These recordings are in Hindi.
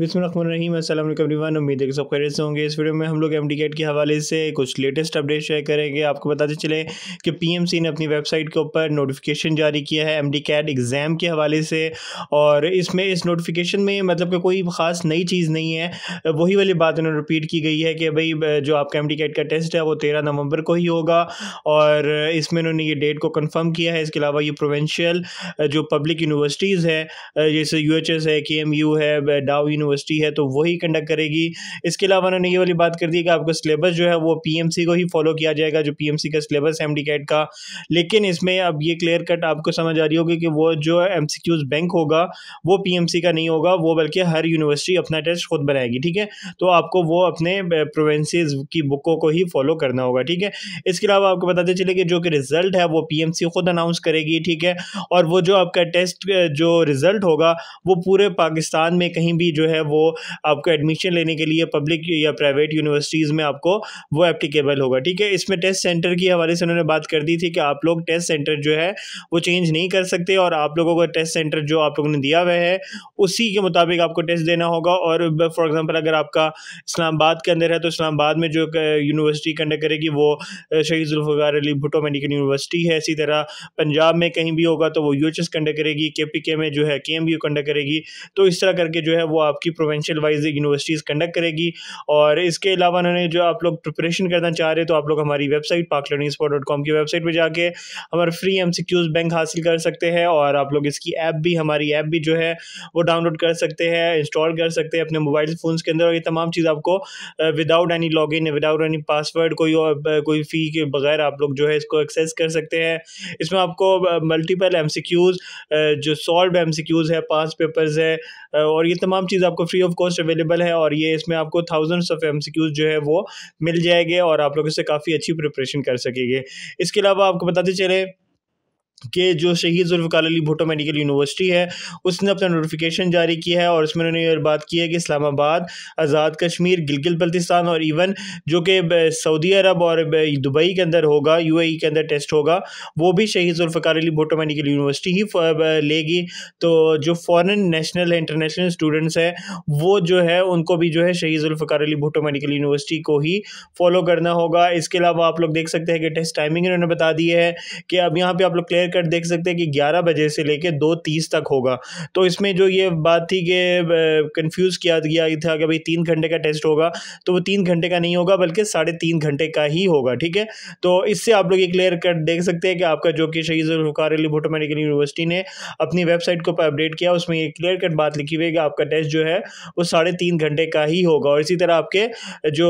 बिसमीम अल्लाम उम्मीद है कि सब खैर से होंगे इस वीडियो में हम लोग एम डी के हवाले से कुछ लेटेस्ट अपडेट शेयर करेंगे आपको बताते चले कि पीएमसी ने अपनी वेबसाइट के ऊपर नोटिफिकेशन जारी किया है एम डी कैट एग्ज़ाम के हवाले से और इसमें इस नोटिफिकेशन में मतलब कि कोई ख़ास नई चीज़ नहीं है वही वाली बात उन्होंने रिपीट की गई है कि भाई जो आपका एम डी कैट का टेस्ट है वो तेरह नवंबर को ही होगा और इसमें उन्होंने ये डेट को कन्फर्म किया है इसके अलावा ये प्रोवेंशियल जो पब्लिक यूनिवर्सिटीज़ है जैसे यू है के एम यू है डाउ यूनिवर्सिटी यूनिवर्सिटी है तो वही कंडक्ट करेगी इसके अलावा उन्होंने ये वाली बात कर दी कि आपका सिलेबस जो है वो पीएमसी को ही फॉलो किया जाएगा जो पीएमसी का सिलेबस है कैट का लेकिन इसमें अब ये क्लियर कट आपको समझ आ रही होगी कि वो जो एम बैंक होगा वो पी का नहीं होगा वो बल्कि हर यूनिवर्सिटी अपना टेस्ट खुद बनाएगी ठीक है तो आपको वो अपने प्रोवेंसीज की बुकों को ही फॉलो करना होगा ठीक है इसके अलावा आपको बताते चले कि जो कि रिजल्ट है वो पी खुद अनाउंस करेगी ठीक है और वो जो आपका टेस्ट जो रिजल्ट होगा वो पूरे पाकिस्तान में कहीं भी जो है है वो आपको एडमिशन लेने के लिए पब्लिक या प्राइवेट यूनिवर्सिटीज़ में आपको वो एप्लीकेबल होगा ठीक है इसमें टेस्ट सेंटर की हवाले से उन्होंने बात कर दी थी कि आप लोग टेस्ट सेंटर जो है वो चेंज नहीं कर सकते और आप लोगों का टेस्ट सेंटर जो आप लोगों ने दिया हुआ है उसी के मुताबिक आपको टेस्ट देना होगा और फॉर एग्ज़ाम्पल अगर आपका इस्लामाबाद के अंदर है तो इस्लामाबाद में जो यूनिवर्सिटी कंडक्ट करेगी वो शहीद जुल्फ़ार अली भुटो मेडिकल यूनिवर्सिटी है इसी तरह पंजाब में कहीं भी होगा तो वो यू एच एस कंडक्ट करेगी के पी के में जो है के एम यू कंडक्ट करेगी तो इस तरह करके जो है वो आप आपकी प्रोवेंशियल वाइज यूनिवर्सिटीज़ कंडक्ट करेगी और इसके अलावा उन्होंने जो आप लोग प्रिपरेशन करना चाह रहे तो आप लोग हमारी वेबसाइट पाक डॉट कॉम की वेबसाइट पर जाके हमारे free M C Qs bank हासिल कर सकते हैं और आप लोग इसकी ऐप भी हमारी ऐप भी जो है वो डाउनलोड कर सकते हैं इंस्टॉल कर सकते हैं अपने मोबाइल फ़ोन के अंदर और ये तमाम चीज़ आपको without any log in without any password कोई और कोई फ़ी के बगैर आप लोग जो है इसको एक्सेस कर सकते हैं इसमें आपको मल्टीपल एम सी क्यूज़ जो सॉल्व एम सी क्यूज़ है पास पेपर्स है और ये तमाम चीज़ आपको फ्री ऑफ कॉस्ट अवेलेबल है और ये इसमें आपको थाउजेंड्स ऑफ एम जो है वो मिल जाएंगे और आप लोग इससे काफ़ी अच्छी प्रिपरेशन कर सकेंगे इसके अलावा आपको बताते चले के जो शहीद जुल्फ़ार अली भुटो मेडिकल यूनिवर्सिटी है उसने अपना नोटिफिकेशन जारी किया है और उसमें उन्होंने ये बात की है कि इस्लामाबाद आज़ाद कश्मीर गिलगिल बल्तिस्तान और इवन जो कि सऊदी अरब और दुबई के अंदर होगा यूएई e के अंदर टेस्ट होगा वो भी शहीद जुल्फ़ार अली भुटो मेडिकल यूनिवर्सिटी ही लेगी तो जो फ़ॉरन नेशनल इंटरनेशनल स्टूडेंट्स हैं वो जो है उनको भी जो है शहीद जुल्फ़ार अली भुटो मेडिकल यूनिवर्सिटी को ही फॉलो करना होगा इसके अलावा आप लोग देख सकते हैं कि टेस्ट टाइमिंग इन्होंने बता दी है कि अब यहाँ पर आप लोग क्लियर कट देख सकते हैं कि ग्यारह बजे से लेके दो तीस तक होगा तो इसमें जो ये बात थी कि कंफ्यूज किया गया था कि भाई तीन घंटे का टेस्ट होगा तो वो तीन घंटे का नहीं होगा बल्कि साढ़े तीन घंटे का ही होगा ठीक है तो इससे आप लोग ये क्लियर कट देख सकते हैं कि आपका जो कि शहीद जुल्फ़ार अली भुटो मेडिकल यूनिवर्सिटी ने अपनी वेबसाइट को अपडेट किया उसमें ये क्लियर कट बात लिखी हुई है कि आपका टेस्ट जो है वो साढ़े घंटे का ही होगा और इसी तरह आपके जो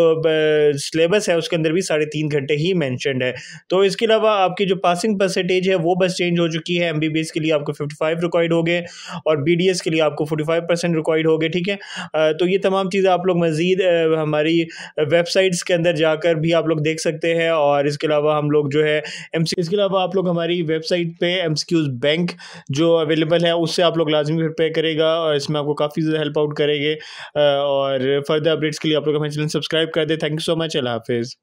सिलेबस है उसके अंदर भी साढ़े घंटे ही मैंशनड है तो इसके अलावा आपकी जो पासिंग परसेंटेज है वो प्लस चेंज हो चुकी है एम के लिए आपको फिफ्टी फाइव रिक्वायर्ड हो गए और बी के लिए आपको फोर्टी फाइव परसेंट रिक्वायर्ड हो गए ठीक है तो ये तमाम चीज़ें आप लोग मज़ीद हमारी वेबसाइट्स के अंदर जाकर भी आप लोग देख सकते हैं और इसके अलावा हम लोग जो है एम इसके अलावा आप लोग हमारी वेबसाइट पर एम बैंक जो अवेलेबल है उससे आप लोग लाजमी फिर पे करेगा और इसमें आपको काफ़ी ज़्यादा हेल्प आउट करेंगे और फर्दर अपडेट्स के लिए आप लोग हमारे चैनल सब्सक्राइब कर दें thank you so much Allah हाफिज़